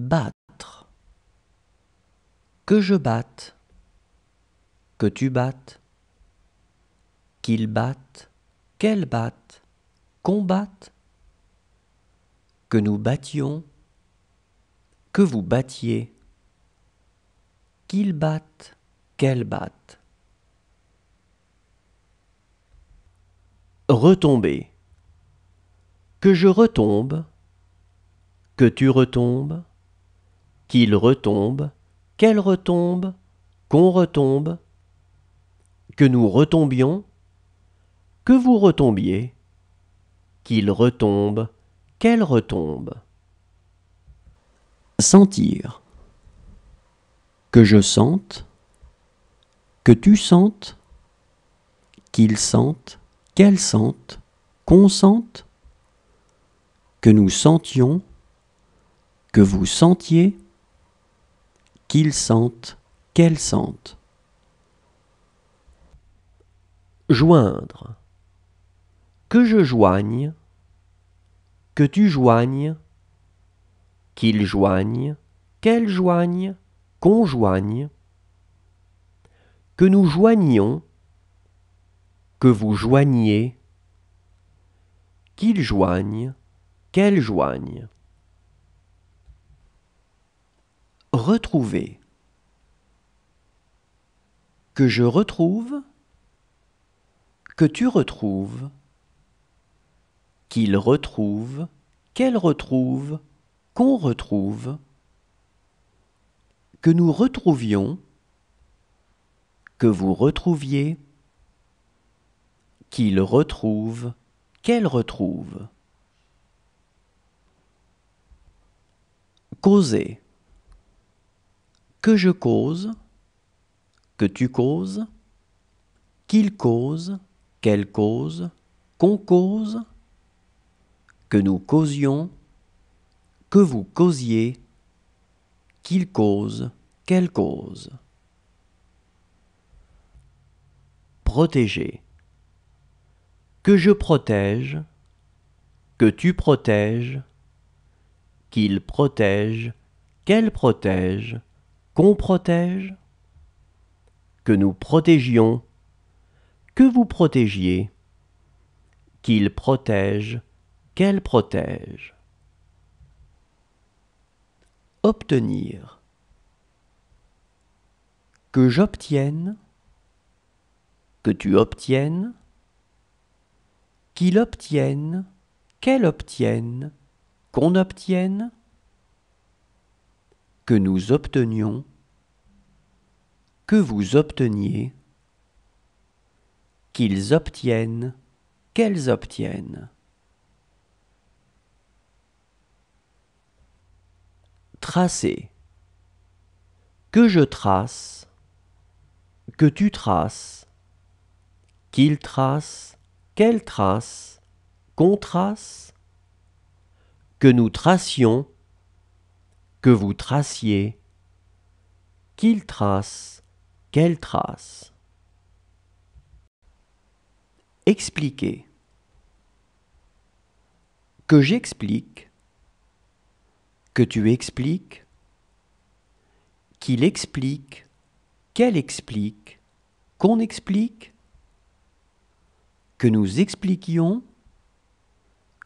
battre. Que je batte, que tu battes, qu'il batte, qu'elle batte, qu'on batte, que nous battions, que vous battiez, qu'il batte, qu'elle batte. Retomber. Que je retombe, que tu retombes, qu'il retombe, qu'elle retombe, qu'on retombe, que nous retombions, que vous retombiez, qu'il retombe, qu'elle retombe. Sentir. Que je sente, que tu sentes, qu'il sente, qu'elle sente, qu'on sente, que nous sentions, que vous sentiez, qu'ils sentent, qu'elles sentent. Joindre. Que je joigne, que tu joignes, qu'ils joignent, qu'elles joignent, qu'on joigne, que nous joignions, que vous joigniez, qu'ils joignent, qu'elles joignent. retrouver. Que je retrouve, que tu retrouves, qu'il retrouve, qu'elle retrouve, qu'on retrouve, que nous retrouvions, que vous retrouviez, qu'il retrouve, qu'elle retrouve. Causer que je cause, que tu causes, qu'il cause, qu'elle cause, qu'on cause, que nous causions, que vous causiez, qu'il cause, qu'elle cause. Protéger. Que je protège, que tu protèges, qu'il protège, qu'elle protège qu'on protège, que nous protégions, que vous protégiez, qu'il protège, qu'elle protège. Obtenir. Que j'obtienne, que tu obtiennes, qu'il obtienne, qu'elle obtienne, qu'on obtienne, que nous obtenions, que vous obteniez, qu'ils obtiennent, qu'elles obtiennent. Tracer. Que je trace, que tu traces, qu'il trace, qu'elle trace, qu'on trace, que nous tracions, que vous traciez, qu'il trace, quelle trace Expliquer. Que j'explique, que tu expliques, qu'il explique, qu'elle explique, qu'on explique, que nous expliquions,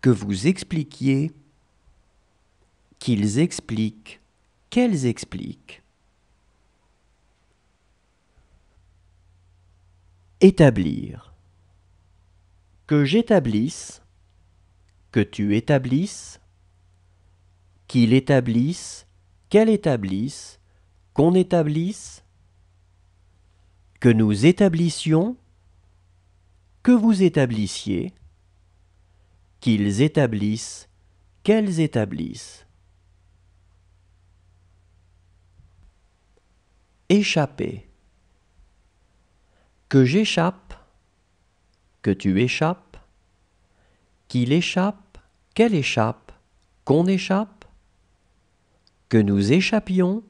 que vous expliquiez, qu'ils expliquent, qu'elles expliquent. Établir. Que j'établisse, que tu établisses, qu'il établisse, qu'elle établisse, qu'on établisse, que nous établissions, que vous établissiez, qu'ils établissent, qu'elles établissent. Échapper que j'échappe, que tu échappes, qu'il échappe, qu'elle échappe, qu'on échappe, que nous échappions,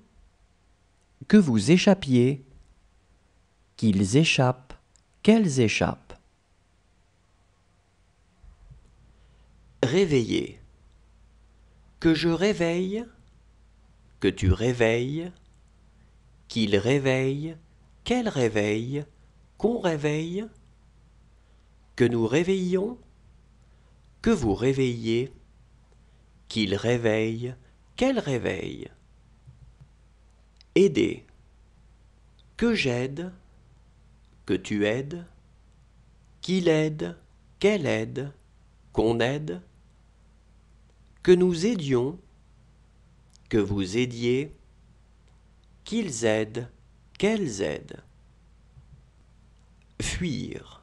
que vous échappiez, qu'ils échappent, qu'elles échappent. Réveiller. Que je réveille, que tu réveilles, qu'il réveille, qu'elle réveille, qu'on réveille, que nous réveillons, que vous réveillez, qu'il réveille, qu'elle réveille. Aider, que j'aide, que tu aides, qu'il aide, qu'elle aide, qu'on aide, que nous aidions, que vous aidiez, qu'ils aident, qu'elles aident fuir.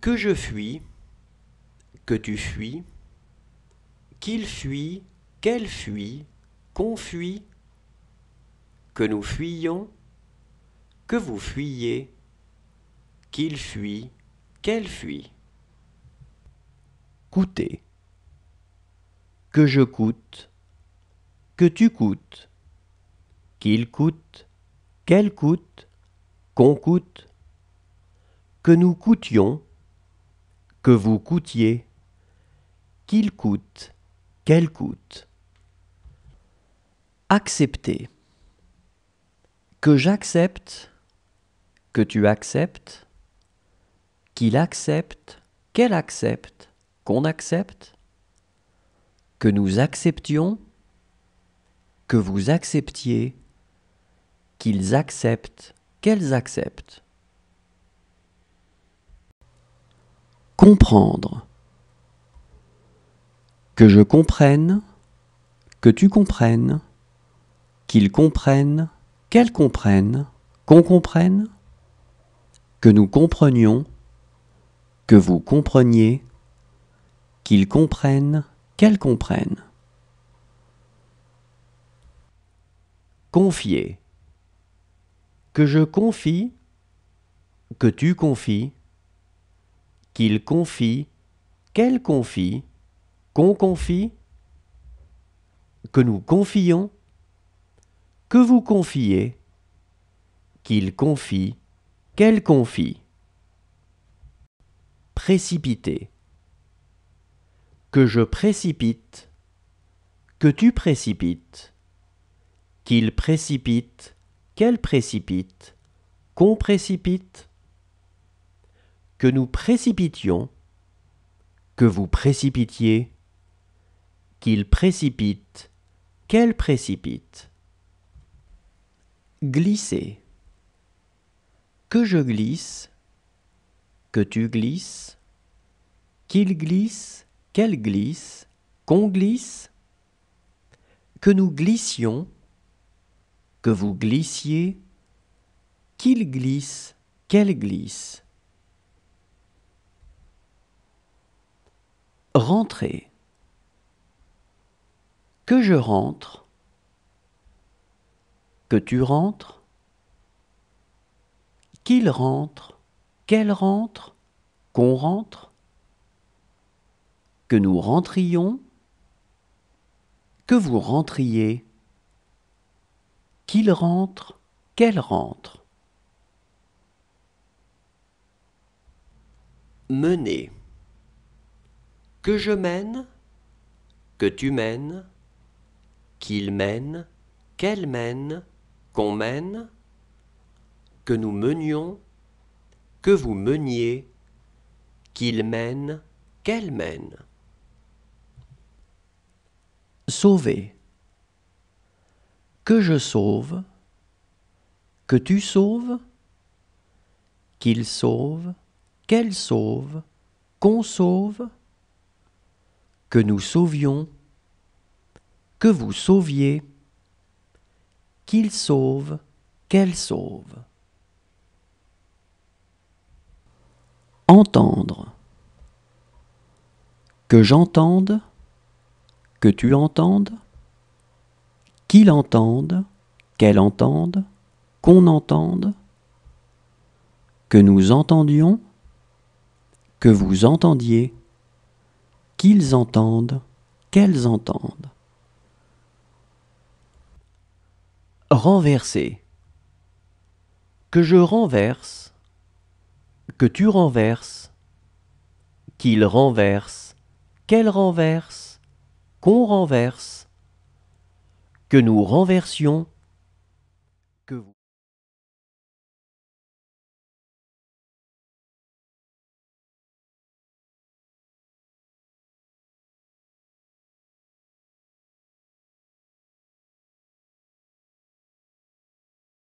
Que je fuis, que tu fuis, qu'il fuit, qu'elle fuit, qu'on fuit, que nous fuyons, que vous fuyez, qu'il fuit, qu'elle fuit. Coûter. Que je coûte, que tu coûtes, qu'il coûte, qu'elle coûte, qu'on coûte que nous coûtions, que vous coûtiez, qu'il coûte, qu'elle coûte. Accepter. Que j'accepte, que tu acceptes, qu'il accepte, qu'elle accepte, qu'on accepte, que nous acceptions, que vous acceptiez, qu'ils acceptent, qu'elles acceptent. comprendre. Que je comprenne, que tu comprennes, qu'ils comprennent, qu'elles comprennent, qu'on comprenne, que nous comprenions, que vous compreniez, qu'ils comprennent, qu'elles comprennent. Confier. Que je confie, que tu confies, qu'il confie, qu'elle confie, qu'on confie, que nous confions, que vous confiez, qu'il confie, qu'elle confie. Précipiter. Que je précipite, que tu précipites, qu'il précipite, qu'elle précipite, qu'on précipite, que nous précipitions, que vous précipitiez, qu'il précipite, qu'elle précipite. Glisser. Que je glisse, que tu glisses, qu'il glisse, qu'elle glisse, qu'on glisse, que nous glissions, que vous glissiez, qu'il glisse, qu'elle glisse. rentrer, que je rentre, que tu rentres, qu'il rentre, qu'elle rentre, qu'on rentre, que nous rentrions, que vous rentriez, qu'il rentre, qu'elle rentre. Mener que je mène, que tu mènes, qu'il mène, qu'elle mène, qu'on mène, que nous menions, que vous meniez, qu'il mène, qu'elle mène. Sauver. Que je sauve, que tu sauves, qu'il sauve, qu'elle sauve, qu'on sauve, que nous sauvions, que vous sauviez, qu'il sauve, qu'elle sauve. Entendre. Que j'entende, que tu entendes, qu'il entende, qu'elle entende, qu'on entende, que nous entendions, que vous entendiez qu'ils entendent, qu'elles entendent. Renverser. Que je renverse, que tu renverses, qu'il renverse, qu'elle renverse, qu'on renverse, que nous renversions,